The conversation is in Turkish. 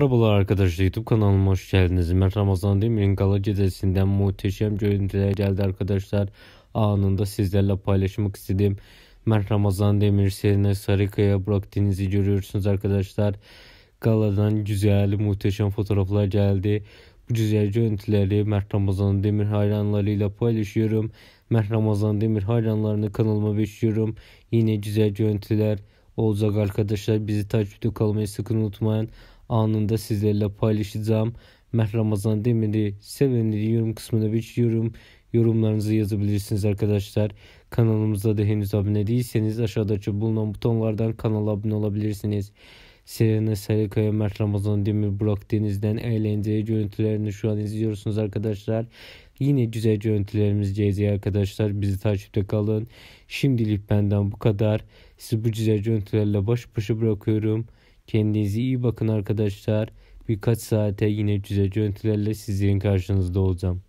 Merhabalar arkadaşlar YouTube kanalıma hoş geldiniz. Mert Ramazan Demir'in Gala Gecesi'nden muhteşem görüntüler geldi arkadaşlar. Anında sizlerle paylaşmak istediğim Mert Ramazan Demir serine Sarıkaya bıraktığınızı görüyorsunuz arkadaşlar. Galadan güzel muhteşem fotoğraflar geldi. Bu güzel görüntüleri Mert Ramazan Demir hayranlarıyla paylaşıyorum. Mert Ramazan Demir hayranlarını kanalıma bekliyorum. Yine güzel görüntüler olacak arkadaşlar. Bizi takipte kalmayı sakın unutmayın. Anında sizlerle paylaşacağım. Meh Ramazan Demir'i sevenleri yorum kısmına bir yorum yorumlarınızı yazabilirsiniz arkadaşlar. Kanalımıza da henüz abone değilseniz aşağıdaki bulunan butonlardan kanala abone olabilirsiniz. Serena Sarıkaya, Mert Ramazan Demir, Burak Deniz'den eğlenceli görüntülerini şu an izliyorsunuz arkadaşlar. Yine güzel görüntülerimiz CZ arkadaşlar. Bizi takipte kalın. Şimdilik benden bu kadar. Sizi bu güzel görüntülerle baş başa bırakıyorum. Kendinize iyi bakın arkadaşlar. Birkaç saate yine güzel görüntülerle sizlerin karşınızda olacağım.